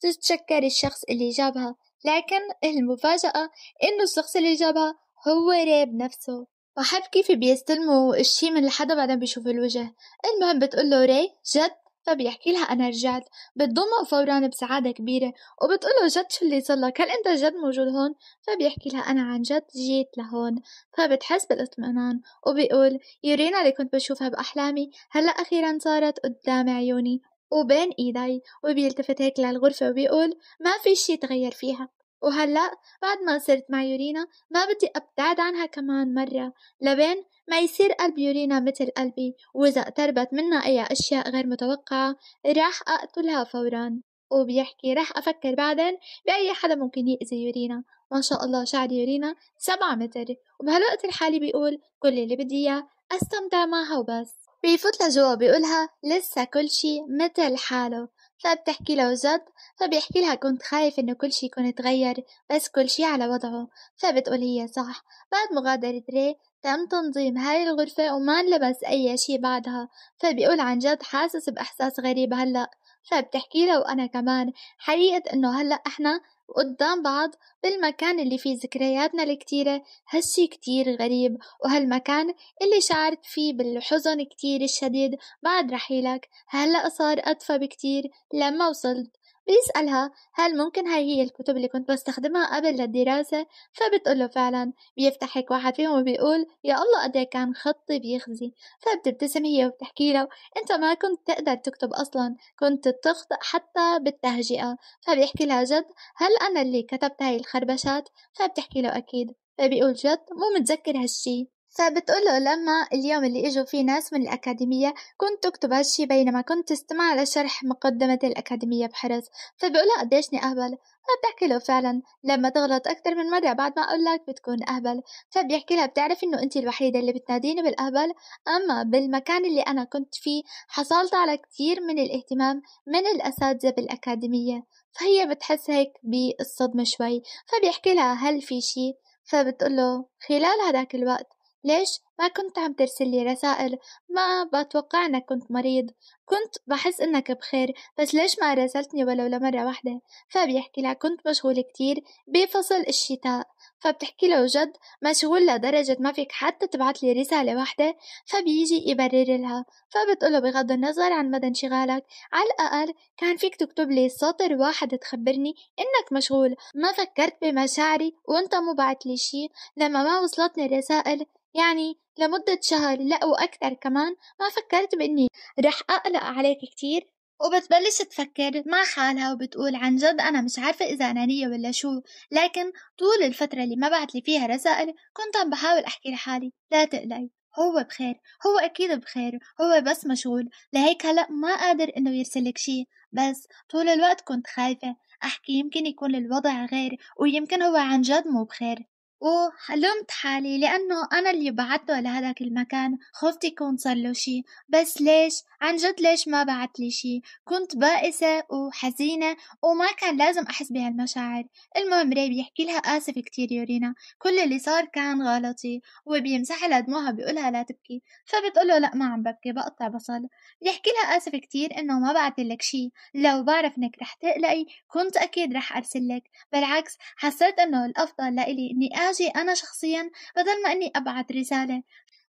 تتشكر الشخص اللي جابها لكن المفاجأة إنه الشخص اللي جابها هو ريب نفسه بحب كيف بيستلموا الشي من الحدا بعدين بيشوفوا الوجه المهم بتقول له ري جد فبيحكي لها أنا رجعت بتضمه فورا بسعادة كبيرة وبتقول له جد شو اللي صار لك هل أنت جد موجود هون فبيحكي لها أنا عن جد جيت لهون فبتحس بالاطمئنان وبيقول يورينا اللي كنت بشوفها بأحلامي هلأ أخيرا صارت قدام عيوني وبين إيدي وبيلتفت هيك للغرفة وبيقول ما في شي تغير فيها وهلأ بعد ما صرت مع يورينا ما بدي أبتعد عنها كمان مرة لبين ما يصير قلب يورينا مثل قلبي وإذا اقتربت منا أي أشياء غير متوقعة راح أقتلها فورا وبيحكي راح أفكر بعدين بأي حدا ممكن يأذي يورينا ما شاء الله شعر يورينا سبعة متر وبهالوقت الحالي بيقول كل اللي بدي إياه أستمتع معها وبس بيفوت لجوا بيقولها لسه كل شي مثل حاله فبتحكي له جد فبيحكي لها كنت خايف انه كل شي يكون اتغير بس كل شي على وضعه فبتقول هي صح بعد مغادرة ري تم تنظيم هاي الغرفة وما انلبس أي شي بعدها فبيقول عن جد حاسس بإحساس غريب هلأ فبتحكي له وأنا كمان حقيقة إنه هلأ إحنا وقدام بعض بالمكان اللي فيه ذكرياتنا الكتيرة هالشي كتير غريب وهالمكان اللي شعرت فيه بالحزن كتير الشديد بعد رحيلك هلأ صار أدفى بكتير لما وصلت بيسألها هل ممكن هاي هي الكتب اللي كنت بستخدمها قبل للدراسة فبتقوله فعلا بيفتح هيك واحد فيهم وبيقول يا الله قد إيه كان خطي بيخزي فبتبتسم هي وبتحكي له انت ما كنت تقدر تكتب اصلا كنت تخطئ حتى بالتهجئة فبيحكي لها جد هل انا اللي كتبت هاي الخربشات فبتحكي له اكيد فبيقول جد مو متذكر هالشي فبتقوله لما اليوم اللي اجوا فيه ناس من الأكاديمية كنت تكتب هالشي بينما كنت أستمع لشرح مقدمة الأكاديمية بحرص فبقولها قديشني أهبل فبتحكي له فعلا لما تغلط أكتر من مرة بعد ما أقول لك بتكون أهبل فبيحكي لها بتعرف إنه أنت الوحيدة اللي بتناديني بالأهبل أما بالمكان اللي أنا كنت فيه حصلت على كتير من الاهتمام من الأساتذة بالأكاديمية فهي بتحس هيك بالصدمة شوي فبيحكي لها هل في شي فبتقول له خلال هذاك الوقت ليش ما كنت عم ترسل لي رسائل ما بتوقع انك كنت مريض كنت بحس انك بخير بس ليش ما راسلتني ولو لمرة واحدة فبيحكي لها كنت مشغول كتير بفصل الشتاء فبتحكي له جد مشغول لدرجة ما فيك حتى تبعت لي رسالة واحدة فبيجي يبرر لها فبتقوله بغض النظر عن مدى انشغالك على الأقل كان فيك تكتب لي سطر واحد تخبرني إنك مشغول ما فكرت بمشاعري وإنت مو بعت لي شي لما ما وصلتني الرسائل يعني لمدة شهر لا وأكثر كمان ما فكرت بإني رح أقلق عليك كتير وبتبلش تفكر مع حالها وبتقول عن جد أنا مش عارفة إذا أنانية ولا شو لكن طول الفترة اللي ما بعت لي فيها رسائل كنت عم بحاول أحكي لحالي لا تقلقي هو بخير هو أكيد بخير هو بس مشغول لهيك هلأ ما قادر إنه يرسلك شي بس طول الوقت كنت خايفة أحكي يمكن يكون الوضع غير ويمكن هو عن جد مو بخير وحلمت حالي لأنه أنا اللي بعته لهداك المكان خفت يكون صار له شي بس ليش عن جد ليش ما بعت لي شي كنت بائسة وحزينة وما كان لازم أحس بهالمشاعر المهم ري بيحكي لها آسف كتير يورينا كل اللي صار كان غلطي وبيمسح لها لدموها بيقولها لا تبكي فبتقوله لا ما عم ببكي بقطع بصل بيحكي لها آسف كتير إنه ما بعت لك شي لو بعرف إنك رح تقلقي كنت أكيد رح أرسلك بالعكس حسيت إنه الأفضل لإلي إني أجي أنا شخصيا بدل ما أني أبعث رسالة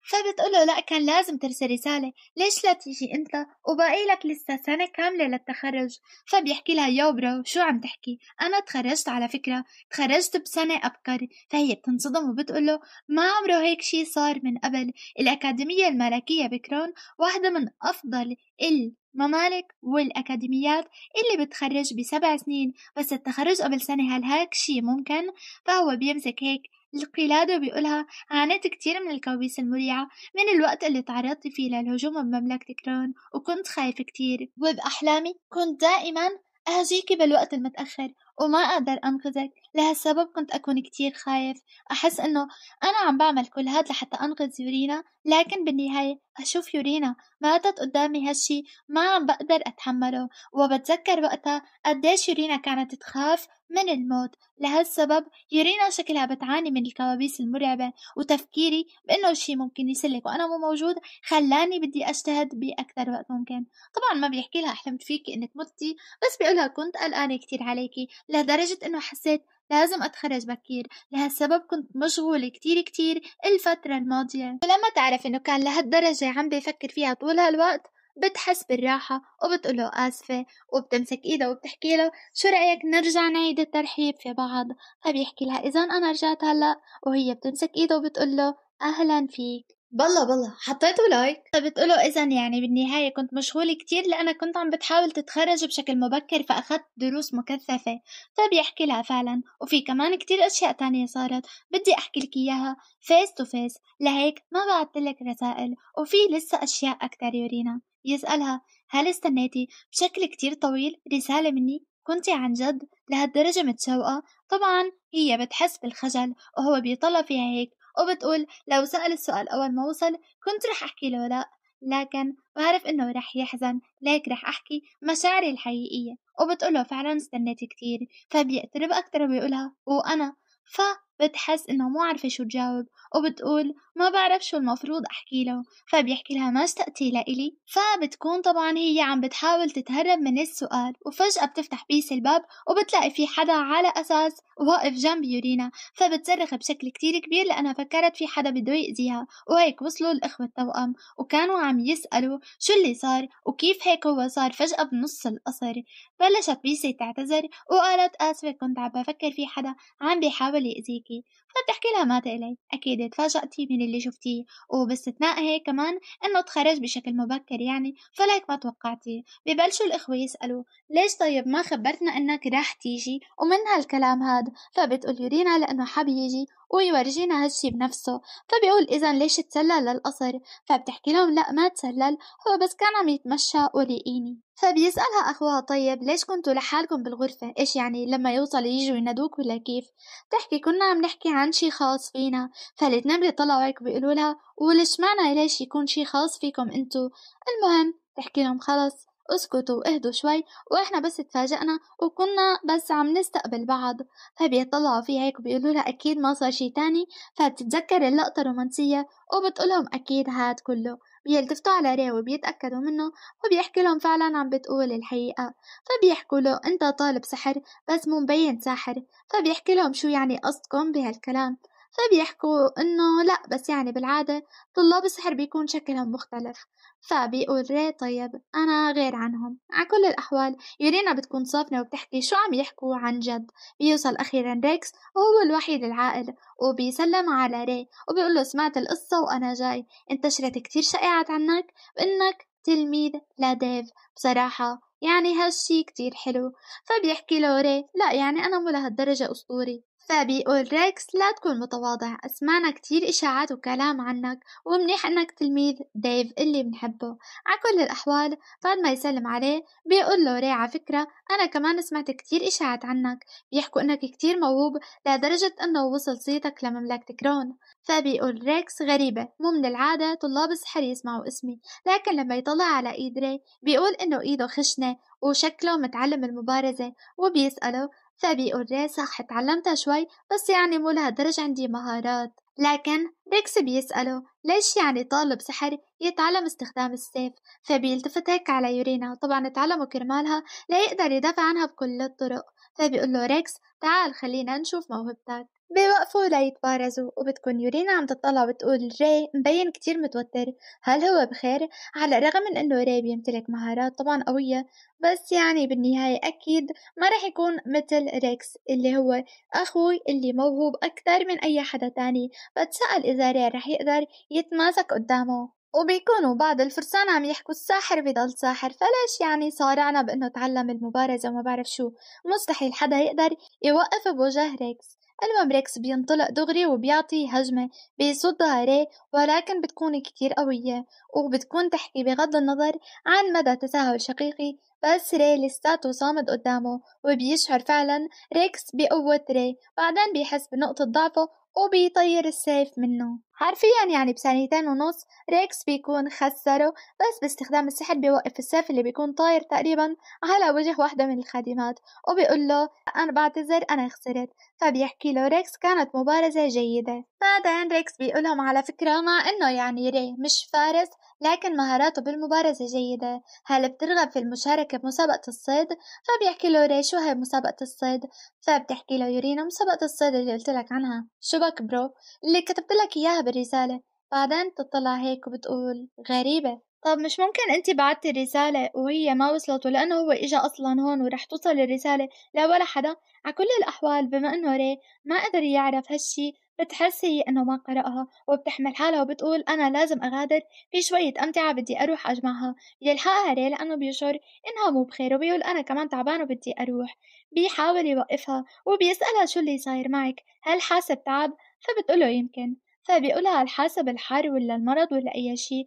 فبتقوله لا كان لازم ترسل رسالة ليش لا تيجي انت وباقي لك لسه سنة كاملة للتخرج فبيحكي لها يو برو شو عم تحكي انا تخرجت على فكرة تخرجت بسنة ابكر فهي بتنصدم وبتقوله ما عمره هيك شي صار من قبل الاكاديمية الملكية بكرون واحدة من افضل ال ممالك والأكاديميات اللي بتخرج بسبع سنين بس التخرج قبل سنة هل هيك شي ممكن؟ فهو بيمسك هيك القلادة بيقولها عانيت كتير من الكوابيس المريعة من الوقت اللي تعرضت فيه للهجوم بمملكة كرون وكنت خايفة كتير وبأحلامي كنت دائما أهجيكي بالوقت المتأخر وما أقدر أنقذك لهالسبب كنت أكون كتير خايف أحس إنه أنا عم بعمل كل هاد لحتى أنقذ يورينا لكن بالنهاية أشوف يورينا ماتت قدامي هالشي ما عم بقدر أتحمله وبتذكر وقتها قديش يورينا كانت تخاف من الموت لهالسبب يورينا شكلها بتعاني من الكوابيس المرعبة وتفكيري بأنه شي ممكن يسلك وأنا مو موجود خلاني بدي أجتهد بأكثر وقت ممكن طبعا ما بيحكي لها حلمت فيكي إنك متي بس بيقولها كنت قلقانة كتير عليكي لدرجة إنه حسيت لازم أتخرج بكير لهالسبب كنت مشغولة كتير كتير الفترة الماضية ولما تعرف إنه كان لهالدرجة عم بفكر فيها طول هالوقت بتحس بالراحة وبتقوله آسفة وبتمسك إيده وبتحكي له شو رأيك نرجع نعيد الترحيب في بعض فبيحكي لها إذا أنا رجعت هلأ وهي بتمسك إيده وبتقول له أهلا فيك بالله بالله حطيته لايك طيب بتقوله إذا يعني بالنهاية كنت مشغولة كتير لأنا كنت عم بتحاول تتخرج بشكل مبكر فأخذت دروس مكثفة فبيحكي طيب لها فعلا وفي كمان كتير أشياء تانية صارت بدي أحكي لك إياها فيس تو فيس لهيك ما بعثت لك رسائل وفي لسه أشياء أكتر يورينا يسألها هل استنيتي بشكل كتير طويل رسالة مني كنت عن جد لهالدرجة متشوقة طبعا هي بتحس بالخجل وهو بيطلع فيها هيك وبتقول لو سأل السؤال أول ما وصل كنت رح أحكي له لأ لكن بعرف إنه رح يحزن ليك رح أحكي مشاعري الحقيقية وبتقوله فعلا استنيت كتير فبيقترب أكتر وبيقولها وأنا ف بتحس إنه مو عارفة شو تجاوب وبتقول ما بعرف شو المفروض أحكي له فبيحكي لها ما اشتقتي لإلي فبتكون طبعا هي عم بتحاول تتهرب من السؤال وفجأة بتفتح بيس الباب وبتلاقي في حدا على أساس واقف جنب يورينا فبتصرخ بشكل كتير كبير لأنها فكرت في حدا بده يأذيها وهيك وصلوا الإخوة التوأم وكانوا عم يسألوا شو اللي صار وكيف هيك هو صار فجأة بنص القصر بلشت بيسي تعتذر وقالت آسفة كنت عم بفكر في حدا عم بيحاول يأذيك कि فبتحكي لها مات إلي أكيد تفاجأتي من اللي شفتيه وباستثناء هيك كمان إنه تخرج بشكل مبكر يعني فليك ما توقعتي ببلشوا الإخوة يسألوا ليش طيب ما خبرتنا إنك راح تيجي ومن هالكلام هاد فبتقول يورينا لأنه حاب يجي ويورجينا هالشي بنفسه فبيقول إذا ليش تسلل للقصر فبتحكي لهم لا ما تسلل هو بس كان عم يتمشى ولقيني فبيسألها أخوها طيب ليش كنتوا لحالكم بالغرفة إيش يعني لما يوصل يجوا ينادوك ولا كيف بتحكي كنا عم نحكي عن عن شي خاص فينا فالاتنين بيطلعوا هيك بيقولوا لها ولش معنى ليش يكون شي خاص فيكم انتو المهم تحكي لهم خلص اسكتوا واهدوا شوي واحنا بس تفاجئنا وكنا بس عم نستقبل بعض فبيطلعوا فيها هيك وبيقولوا لها اكيد ما صار شي تاني فبتتذكر اللقطة الرومانسية وبتقولهم اكيد هاد كله بيلتفتوا على ري وبيتأكدوا منه وبيحكي لهم فعلا عم بتقول الحقيقة فبيحكوا له أنت طالب سحر بس مو مبين ساحر فبيحكي لهم شو يعني قصدكم بهالكلام فبيحكوا إنه لأ بس يعني بالعادة طلاب السحر بيكون شكلهم مختلف فبيقول ري طيب أنا غير عنهم على كل الأحوال يورينا بتكون صافنة وبتحكي شو عم يحكوا عن جد بيوصل أخيرا ريكس وهو الوحيد العاقل وبيسلم على ري وبيقول له سمعت القصة وأنا جاي انتشرت كتير شائعات عنك بإنك تلميذ لديف بصراحة يعني هالشي كتير حلو فبيحكي له ري لا يعني أنا مو لهالدرجة أسطوري فبيقول ريكس لا تكون متواضع أسمعنا كتير إشاعات وكلام عنك ومنيح أنك تلميذ ديف اللي بنحبه على كل الأحوال بعد ما يسلم عليه بيقول له ري على فكرة أنا كمان سمعت كتير إشاعات عنك بيحكوا أنك كتير موهوب لدرجة أنه وصل صيتك لمملكة كرون فبيقول ريكس غريبة مو من العادة طلاب السحر يسمعوا اسمي لكن لما يطلع على إيد ري بيقول إنه إيده خشنة وشكله متعلم المبارزة وبيسأله فبيقول راسخ تعلمتها شوي بس يعني مو لهالدرجة عندي مهارات لكن ريكس بيسأله ليش يعني طالب سحر يتعلم استخدام السيف فبيلتفت هيك على يورينا وطبعا تعلمه كرمالها ليقدر يدافع عنها بكل الطرق فبيقول له ريكس تعال خلينا نشوف موهبتك بيوقفوا ليتبارزوا وبتكون يورينا عم تطلع وتقول ري مبين كتير متوتر هل هو بخير على الرغم من انه ري بيمتلك مهارات طبعا قوية بس يعني بالنهاية اكيد ما رح يكون مثل ريكس اللي هو اخوي اللي موهوب اكتر من اي حدا تاني بتسأل اذا الجزرة رح يقدر يتماسك قدامه وبيكونوا بعض الفرسان عم يحكوا الساحر بضل ساحر فليش يعني صارعنا بانه تعلم المبارزة وما بعرف شو مستحيل حدا يقدر يوقف بوجه ريكس المهم ريكس بينطلق دغري وبيعطي هجمة بيصدها ري ولكن بتكون كتير قوية وبتكون تحكي بغض النظر عن مدى تساهل شقيقي بس ري لساته صامد قدامه وبيشعر فعلا ريكس بقوة ري بعدين بيحس بنقطة ضعفه وبيطير السيف منه حرفيا يعني بثانيتين ونص ريكس بيكون خسره بس باستخدام السحر بيوقف السيف اللي بيكون طاير تقريبا على وجه واحدة من الخادمات وبيقول له أنا بعتذر أنا خسرت فبيحكي له ريكس كانت مبارزة جيدة بعدين ريكس بيقولهم على فكرة مع إنه يعني ري مش فارس لكن مهاراته بالمبارزة جيدة هل بترغب في المشاركة بمسابقة الصيد؟ فبيحكي له ري شو هي مسابقة الصيد؟ فبتحكي له يورينا مسابقة الصيد اللي قلت لك عنها شو بك برو اللي كتبت لك إياها بالرسالة بعدين تطلع هيك وبتقول غريبة طب مش ممكن انت بعتي الرسالة وهي ما وصلت ولأنه هو اجا اصلا هون ورح توصل الرسالة لا ولا حدا على كل الاحوال بما انه ري ما قدر يعرف هالشي بتحس هي انه ما قرأها وبتحمل حالها وبتقول انا لازم اغادر في شوية امتعة بدي اروح اجمعها يلحقها ري لانه بيشعر انها مو بخير وبيقول انا كمان تعبان وبدي اروح بيحاول يوقفها وبيسألها شو اللي صاير معك هل حاسة تعب فبتقوله يمكن فبيقولها الحاسب الحار الحر ولا المرض ولا أي شي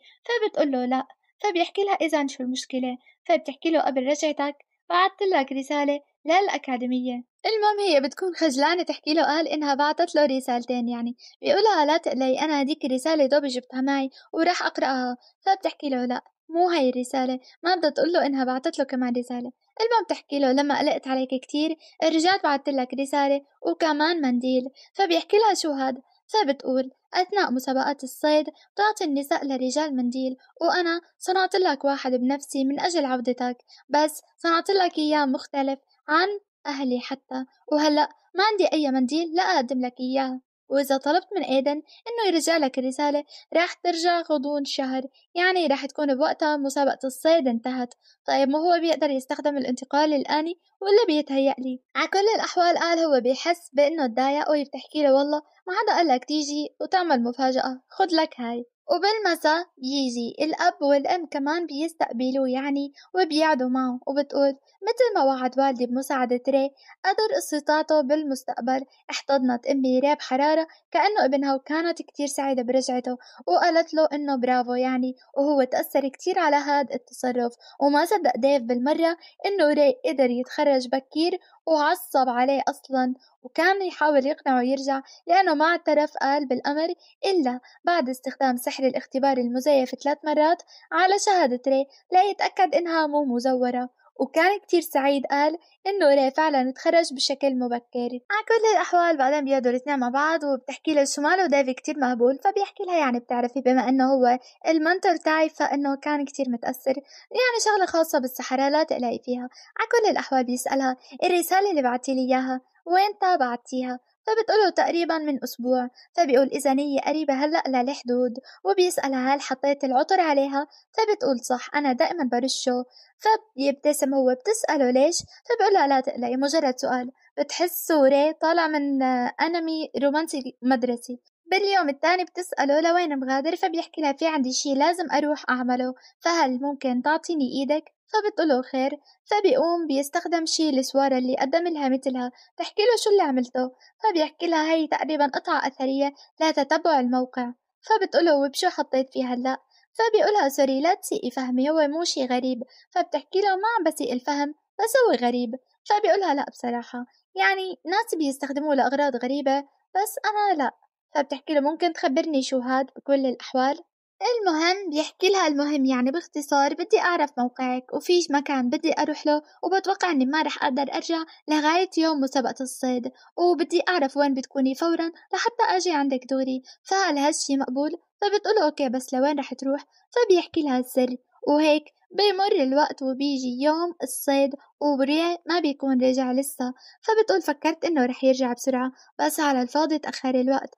له لأ فبيحكي لها إذا شو المشكلة فبتحكي له قبل رجعتك بعثت لك رسالة للأكاديمية المهم هي بتكون خجلانة تحكي له قال إنها بعثت له رسالتين يعني بيقولها لا تقلي أنا هديك الرسالة دوب جبتها معي وراح أقرأها فبتحكي له لأ مو هاي الرسالة ما بدها تقول له إنها بعثت له كمان رسالة المهم بتحكي له لما قلقت عليك كتير رجعت بعثت لك رسالة وكمان منديل فبيحكي لها شو هاد فبتقول أثناء مسابقات الصيد بتعطي النساء للرجال منديل وأنا صنعت لك واحد بنفسي من أجل عودتك بس صنعت لك إياه مختلف عن أهلي حتى وهلأ ما عندي أي منديل لأقدم لك إياه وإذا طلبت من إيدن إنه يرجع لك الرسالة راح ترجع غضون شهر يعني راح تكون بوقتها مسابقة الصيد انتهت طيب ما هو بيقدر يستخدم الانتقال الآني ولا بيتهيأ لي على كل الأحوال قال هو بيحس بإنه تضايق وهي له والله ما حدا قال لك تيجي وتعمل مفاجأة خد لك هاي وبالمساء بيجي الأب والأم كمان بيستقبلوا يعني وبيقعدوا معه وبتقول مثل ما وعد والدي بمساعدة ري قدر استطاعته بالمستقبل احتضنت أمي ري بحرارة كأنه ابنها وكانت كتير سعيدة برجعته وقالت له إنه برافو يعني وهو تأثر كتير على هاد التصرف وما صدق ديف بالمرة إنه ري قدر يتخرج بكير وعصب عليه أصلا وكان يحاول يقنعه يرجع لأنه ما اعترف قال بالأمر إلا بعد استخدام سحر الاختبار المزيف ثلاث مرات على شهادة ري ليتأكد إنها مو مزورة وكان كتير سعيد قال إنه ري فعلا تخرج بشكل مبكر على كل الأحوال بعدين بيقعدوا الاثنين مع بعض وبتحكي له شو ماله ديفي كتير مهبول فبيحكي لها يعني بتعرفي بما إنه هو المنتور تاعي فإنه كان كتير متأثر يعني شغلة خاصة بالسحرة لا تقلقي فيها على كل الأحوال بيسألها إيه الرسالة اللي بعتي لي إياها وين تابعتيها فبتقوله تقريبا من أسبوع فبيقول إذا نية قريبة هلأ للحدود وبيسألها هل حطيت العطر عليها فبتقول صح أنا دائما برشه فبيبتسم هو بتسأله ليش فبيقولها لا تقلقي مجرد سؤال بتحس صورة طالع من أنمي رومانسي مدرسي باليوم الثاني بتسأله لوين مغادر فبيحكي لها في عندي شي لازم أروح أعمله فهل ممكن تعطيني إيدك فبتقوله خير فبيقوم بيستخدم شي السوارة اللي قدم لها مثلها تحكي له شو اللي عملته فبيحكي لها هي تقريبا قطعة أثرية لتتبع الموقع فبتقوله وبشو حطيت فيها هلأ فبيقولها سوري لا تسيئي فهمي هو مو شي غريب فبتحكي له ما عم بسيء الفهم بس هو غريب فبيقولها لا بصراحة يعني ناس بيستخدموه لأغراض غريبة بس أنا لا فبتحكي له ممكن تخبرني شو هاد بكل الأحوال المهم بيحكي لها المهم يعني باختصار بدي أعرف موقعك وفيش مكان بدي أروح له وبتوقع إني ما رح أقدر أرجع لغاية يوم مسابقة الصيد وبدي أعرف وين بتكوني فورا لحتى أجي عندك دوري فهل هالشي مقبول؟ فبتقوله أوكي بس لوين رح تروح؟ فبيحكي لها السر وهيك بيمر الوقت وبيجي يوم الصيد وبريا ما بيكون رجع لسه فبتقول فكرت انه رح يرجع بسرعة بس على الفاضي تأخر الوقت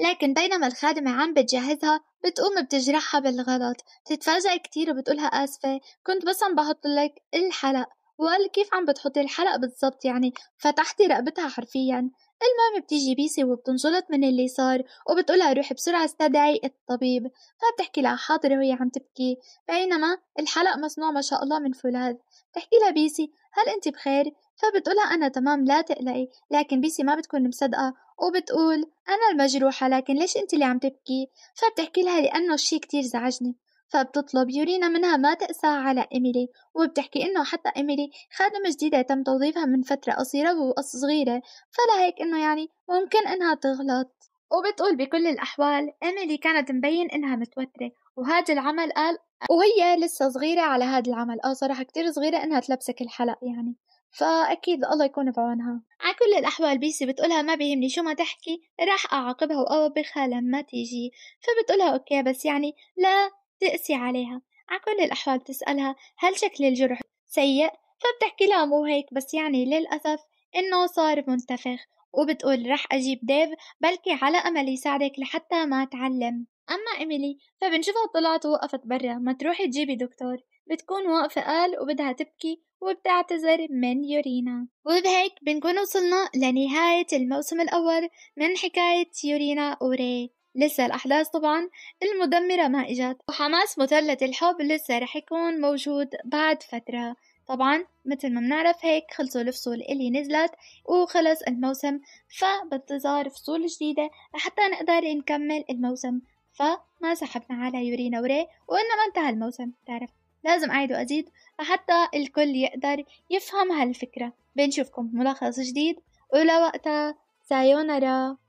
لكن بينما الخادمة عم بتجهزها بتقوم بتجرحها بالغلط بتتفاجئ كتير وبتقولها آسفة كنت بس عم بحط لك الحلق وقال كيف عم بتحطي الحلق بالضبط يعني فتحتي رقبتها حرفيا المهم بتيجي بيسي وبتنجلط من اللي صار وبتقولها روحي بسرعة استدعي الطبيب فبتحكي لها حاضر وهي عم تبكي بينما الحلق مصنوع ما شاء الله من فولاذ بتحكي لها بيسي هل انت بخير فبتقولها أنا تمام لا تقلقي لكن بيسي ما بتكون مصدقة وبتقول أنا المجروحة لكن ليش أنت اللي عم تبكي؟ فبتحكي لها لأنه الشي كتير زعجني فبتطلب يورينا منها ما تقسى على إيميلي وبتحكي إنه حتى إيميلي خادمة جديدة تم توظيفها من فترة قصيرة وصغيرة فلهيك إنه يعني ممكن إنها تغلط وبتقول بكل الأحوال إيميلي كانت مبين إنها متوترة وهذا العمل قال وهي لسه صغيرة على هذا العمل اه صراحة كتير صغيرة إنها تلبسك الحلق يعني فأكيد الله يكون بعونها على كل الأحوال بيسي بتقولها ما بيهمني شو ما تحكي راح أعاقبها وأوبخها لما تيجي فبتقولها أوكي بس يعني لا تقسي عليها على كل الأحوال بتسألها هل شكل الجرح سيء فبتحكي لها مو هيك بس يعني للأسف إنه صار منتفخ وبتقول رح أجيب ديف بلكي على أمل يساعدك لحتى ما تعلم أما إيميلي فبنشوفها طلعت ووقفت برا ما تروحي تجيبي دكتور بتكون واقفة قال وبدها تبكي وبتعتذر من يورينا وبهيك بنكون وصلنا لنهاية الموسم الأول من حكاية يورينا وري لسه الأحداث طبعا المدمرة ما إجت وحماس مثلث الحب لسه رح يكون موجود بعد فترة طبعا مثل ما بنعرف هيك خلصوا الفصول اللي نزلت وخلص الموسم فبانتظار فصول جديدة لحتى نقدر نكمل الموسم فما سحبنا على يورينا وري وإنما انتهى الموسم تعرف لازم أعيد وأزيد لحتى الكل يقدر يفهم هالفكرة بنشوفكم بملخص جديد ولوقتها سايونارا